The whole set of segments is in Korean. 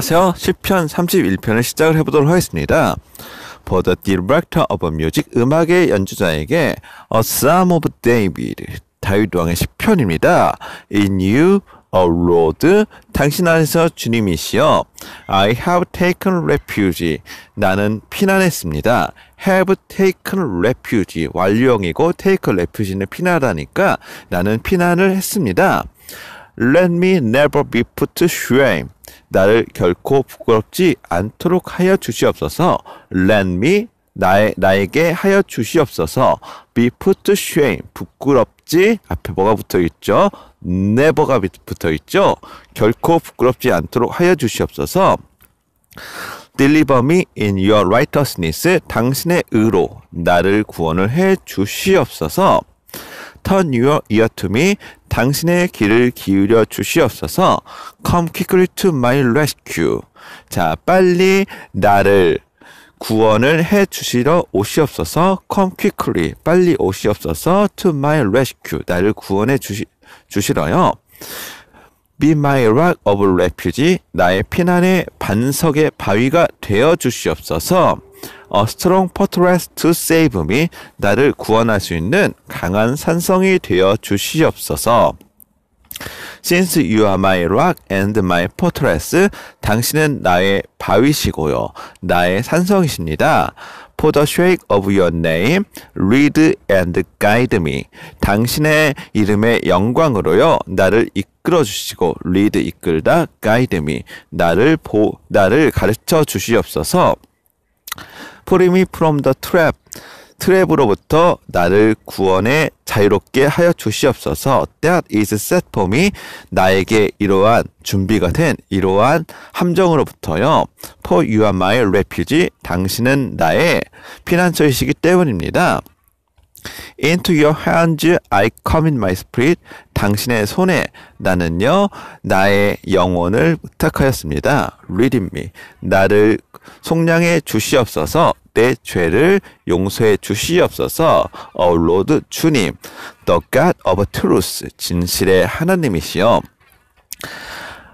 안녕하세요. 10편 31편을 시작을 해보도록 하겠습니다. For the director of music, 음악의 연주자에게 A Psalm of David, 다윗 왕의 10편입니다. In you, a Lord, 당신 안에서 주님이시여. I have taken refuge, 나는 피난했습니다. have taken refuge, 완료형이고 take refuge는 피난하니까 나는 피난을 했습니다. Let me never be put to shame. 나를 결코 부끄럽지 않도록 하여 주시옵소서. Let me 나에, 나에게 하여 주시옵소서. be put to shame. 부끄럽지 앞에 뭐가 붙어 있죠? never가 붙어 있죠? 결코 부끄럽지 않도록 하여 주시옵소서. deliver me in your righteousness. 당신의 의로 나를 구원을 해 주시옵소서. Turn your ear to me. 당신의 귀를 기울여 주시옵소서. Come quickly to my rescue. 자, 빨리 나를 구원을 해 주시러 오시옵소서. Come quickly. 빨리 오시옵소서. To my rescue. 나를 구원해 주시 주시러요. Be my rock of refuge. 나의 피난의 반석의 바위가 되어 주시옵소서. 어, strong fortress to save me 나를 구원할 수 있는 강한 산성이 되어 주시옵소서. Since you are my rock and my fortress, 당신은 나의 바위시고요, 나의 산성이십니다. For the sake of your name, lead and guide me. 당신의 이름의 영광으로요, 나를 이끌어 주시고, lead 이끌다, guide me. 나를 보, 나를 가르쳐 주시옵소서. 프리미 프롬 더 트랩 트랩으로부터 나를 구원해 자유롭게 하여 주시옵소서. That is set for me. 나에게 이러한 준비가 된 이러한 함정으로부터요. For you are my refuge. 당신은 나의 피난처이시기 때문입니다. Into your hands I commit my spirit. 당신의 손에 나는요 나의 영혼을 부탁하였습니다. Read me. 나를 속량해 주시옵소서. 때 죄를 용서해 주시옵소서. 어, 로드 주님, the God of truth, 진실의 하나님이시여.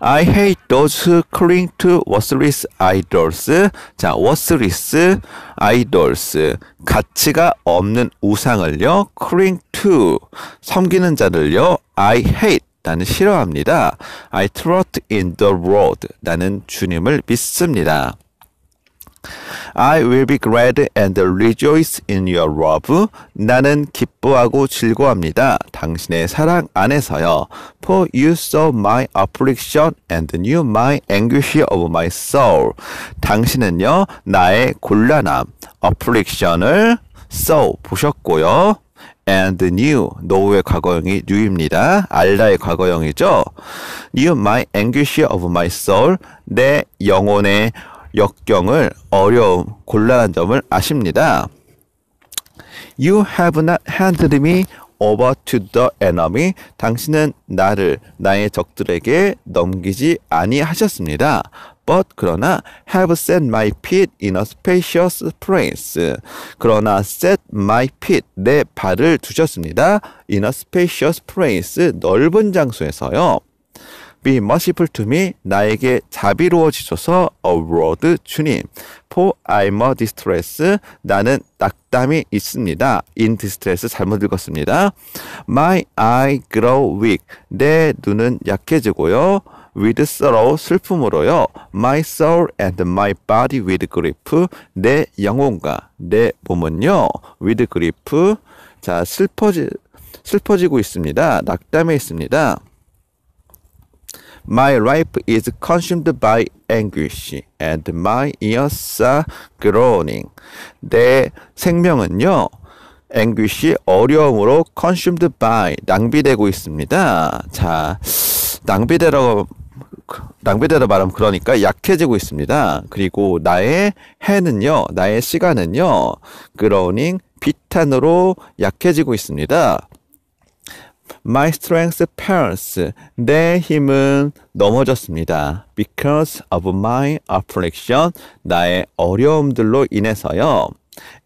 I hate those who cling to worthless idols. 자, worthless idols. 가치가 없는 우상을요. cling to. 섬기는 자를요. I hate. 나는 싫어합니다. I trust in the Lord. 나는 주님을 믿습니다. I will be glad and rejoice in your love. 나는 기뻐하고 즐거워합니다. 당신의 사랑 안에서요. For you saw my affliction and knew my anguish of my soul. 당신은요, 나의 곤란함, affliction을 s a 보셨고요. and new 노우의 과거형이 new입니다. 알다의 과거형이죠. New my anguish of my soul 내 영혼의 역경을, 어려움, 곤란한 점을 아십니다. You have not handed me over to the enemy. 당신은 나를 나의 적들에게 넘기지 아니하셨습니다. But 그러나 have set my feet in a spacious place. 그러나 set my feet 내 발을 두셨습니다. in a spacious place 넓은 장소에서요. Be merciful to me. 나에게 자비로워지소서. A word 주님. For I'm a distress. 나는 낙담이 있습니다. In distress 잘못 읽었습니다. My eye grow weak. 내 눈은 약해지고요. with sorrow 슬픔으로요. my soul and my body with grief 내 영혼과 내 몸은요. with grief 자, 슬퍼지 슬퍼지고 있습니다. 낙담해 있습니다. My life is consumed by anguish and my ears are groaning. 내 생명은요. a n g u i s h 어려움으로 consumed by 낭비되고 있습니다. 자, 낭비되라고 낭비되다 말하면 그러니까 약해지고 있습니다. 그리고 나의 해는요, 나의 시간은요, 그러닝 비탄으로 약해지고 있습니다. My strength p a i l s 내 힘은 넘어졌습니다. Because of my affliction. 나의 어려움들로 인해서요.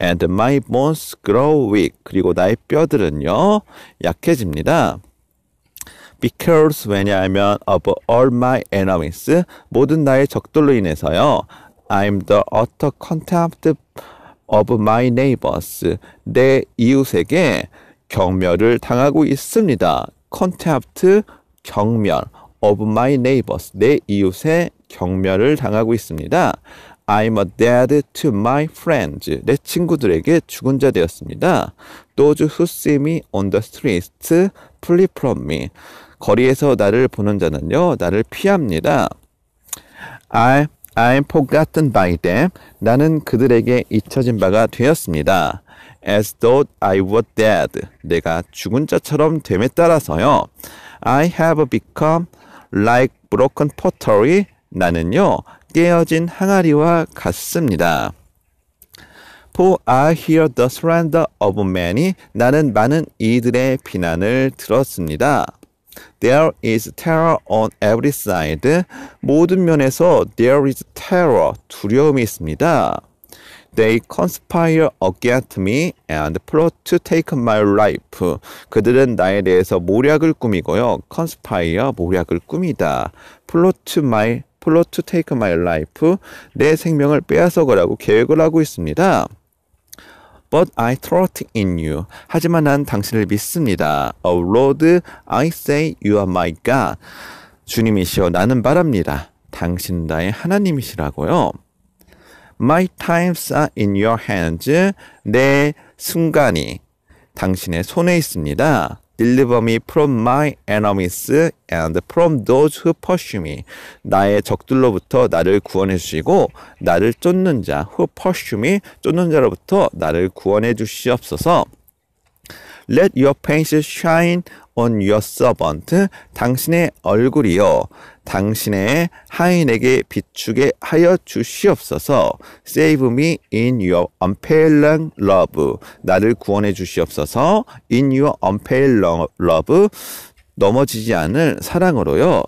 And my bones grow weak. 그리고 나의 뼈들은요. 약해집니다. Because 왜냐하면 of all my enemies. 모든 나의 적들로 인해서요. I'm the utter contempt of my neighbors. 내 이웃에게 경멸을 당하고 있습니다. contempt 경멸 of my neighbors 내 이웃의 경멸을 당하고 있습니다. I'm a dead to my friends. 내 친구들에게 죽은 자 되었습니다. Those who see me on the streets flee from me. 거리에서 나를 보는 자는요, 나를 피합니다. I, I'm forgotten by them. 나는 그들에게 잊혀진 바가 되었습니다. as though I were dead. 내가 죽은 자처럼 됨에 따라서요. I have become like broken pottery. 나는요, 깨어진 항아리와 같습니다. For I hear the slander of many. 나는 많은 이들의 비난을 들었습니다. There is terror on every side. 모든 면에서 there is terror, 두려움이 있습니다. They conspire against me and plot to take my life. 그들은 나에 대해서 모략을 꾸미고요. conspire 모략을 꾸미다. plot to my plot to take my life. 내 생명을 빼앗아가라고 계획을 하고 있습니다. But I trust in you. 하지만 난 당신을 믿습니다. Oh Lord, I say you are my God. 주님이시여 나는 바랍니다. 당신 나의 하나님이시라고요. My times are in your hands. 내 순간이 당신의 손에 있습니다. Deliver me from my enemies and from those who pursue me. 나의 적들로부터 나를 구원해 주시고 나를 쫓는 자, who pursue me, 쫓는 자로부터 나를 구원해 주시옵소서. Let your face shine on your servant 당신의 얼굴이요 당신의 하인에게 비추게 하여 주시옵소서 save me in your unfailing love 나를 구원해 주시옵소서 in your unfailing love 넘어지지 않을 사랑으로요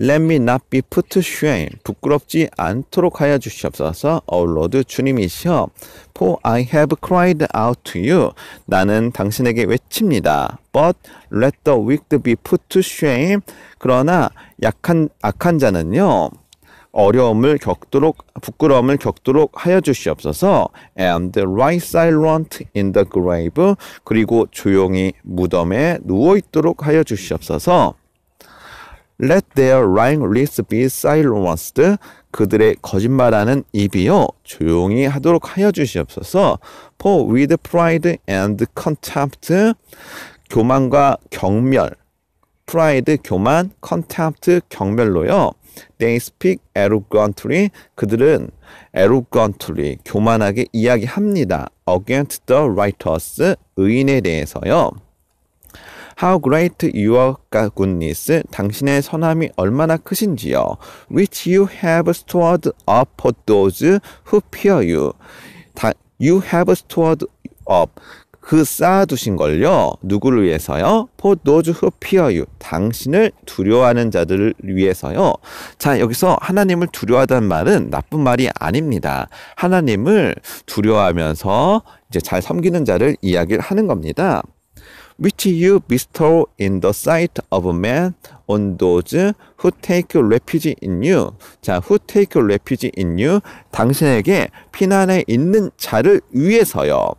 Let me not be put to shame. 부끄럽지 않도록 하여 주시옵소서. O oh Lord, 주님이시여. For I have cried out to you. 나는 당신에게 외칩니다. But let the wicked be put to shame. 그러나 약한 악한 자는요. 어려움을 겪도록 부끄러움을 겪도록 하여 주시옵소서. And the right silent in the grave. 그리고 조용히 무덤에 누워 있도록 하여 주시옵소서. Let their lying lips be silenced. 그들의 거짓말하는 입이요 조용히 하도록 하여 주시옵소서. For with pride and contempt, 교만과 경멸, pride 교만, contempt 경멸로요. They speak arrogantly. 그들은 arrogantly 교만하게 이야기합니다. Against the righteous 의인에 대해서요. How great your goodness, 당신의 선함이 얼마나 크신지요. Which you have stored up for those who fear you. 다, you have stored up. 그 쌓아두신 걸요. 누구를 위해서요? For those who fear you. 당신을 두려워하는 자들을 위해서요. 자, 여기서 하나님을 두려워하다는 말은 나쁜 말이 아닙니다. 하나님을 두려워하면서 이제 잘 섬기는 자를 이야기를 하는 겁니다. which you bestow in the sight of men on those who take refuge in you. 자, who take refuge in you. 당신에게 피난에 있는 자를 위해서요.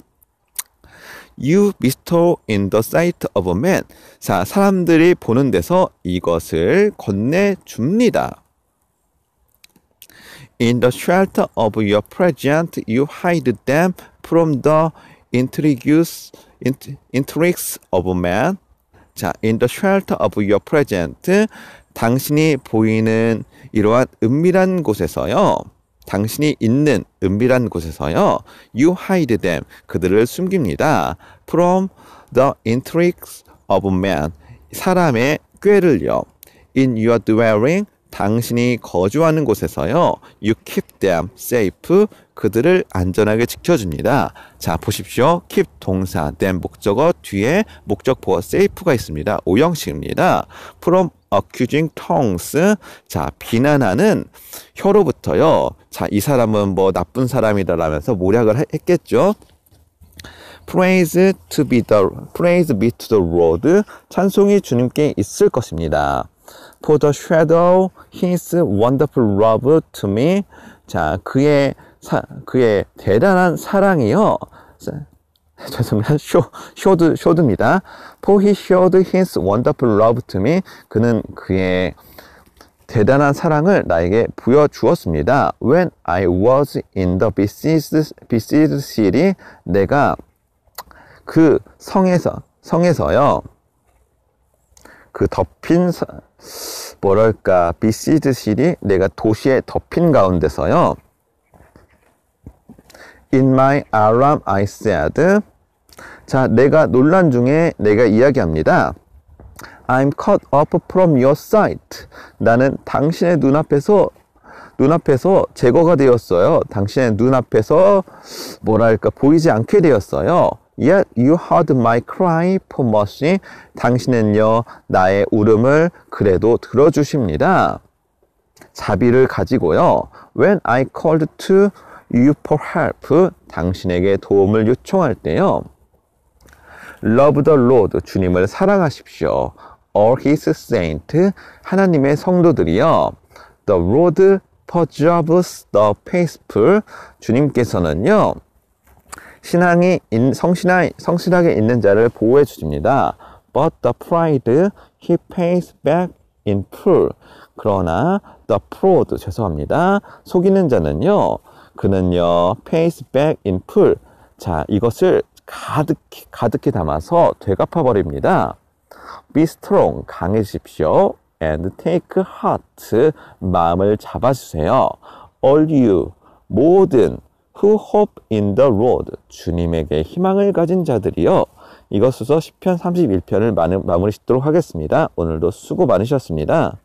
You bestow in the sight of men. 자, 사람들이 보는 데서 이것을 건네줍니다. In the shelter of your presence, you hide them from the intrigues intrigues of man. 자, in the shelter of your present. 당신이 보이는 이러한 은밀한 곳에서요. 당신이 있는 은밀한 곳에서요. You hide them. 그들을 숨깁니다. From the intrigues of man. 사람의 꾀를요. In your dwelling. 당신이 거주하는 곳에서요. You keep them safe. 그들을 안전하게 지켜줍니다. 자, 보십시오. keep 동사, then 목적어 뒤에 목적보어 safe가 있습니다. 오형식입니다. from accusing tongues. 자, 비난하는 혀로부터요. 자, 이 사람은 뭐 나쁜 사람이다라면서 모략을 했겠죠. praise to be the praise be to the Lord 찬송이 주님께 있을 것입니다. For the shadow, his wonderful love to me. 자, 그의 사, 그의 대단한 사랑이요. 죄송합니다. 쇼, 쇼드, 쇼드입니다. For he showed his wonderful love to me. 그는 그의 대단한 사랑을 나에게 부여주었습니다. When I was in the besieged, besieged city, 내가 그 성에서, 성에서요, 그 덮인, 뭐랄까 비시드실이 내가 도시에 덮인 가운데서요. In my Aram I said 자 내가 논란 중에 내가 이야기합니다. I'm c u g h t u from your sight. 나는 당신의 눈앞에서 눈앞에서 제거가 되었어요. 당신의 눈앞에서 뭐랄까 보이지 않게 되었어요. Yet you heard my cry for mercy. 당신은요, 나의 울음을 그래도 들어주십니다. 자비를 가지고요. When I called to you for help. 당신에게 도움을 요청할 때요. Love the Lord. 주님을 사랑하십시오. All his saints. 하나님의 성도들이요. The Lord preserves the faithful. 주님께서는요. 신앙이 성신하, 성실하게 있는 자를 보호해 주십니다. But the pride he pays back in full. 그러나 the fraud 죄송합니다. 속이는 자는요. 그는요. pays back in full. 자, 이것을 가득히 가득히 담아서 되갚아 버립니다. Be strong 강해지십시오. And take heart 마음을 잡아주세요. All you 모든 who hope in the Lord 주님에게 희망을 가진 자들이여 이것으로 10편 31편을 마무리 짓도록 하겠습니다. 오늘도 수고 많으셨습니다.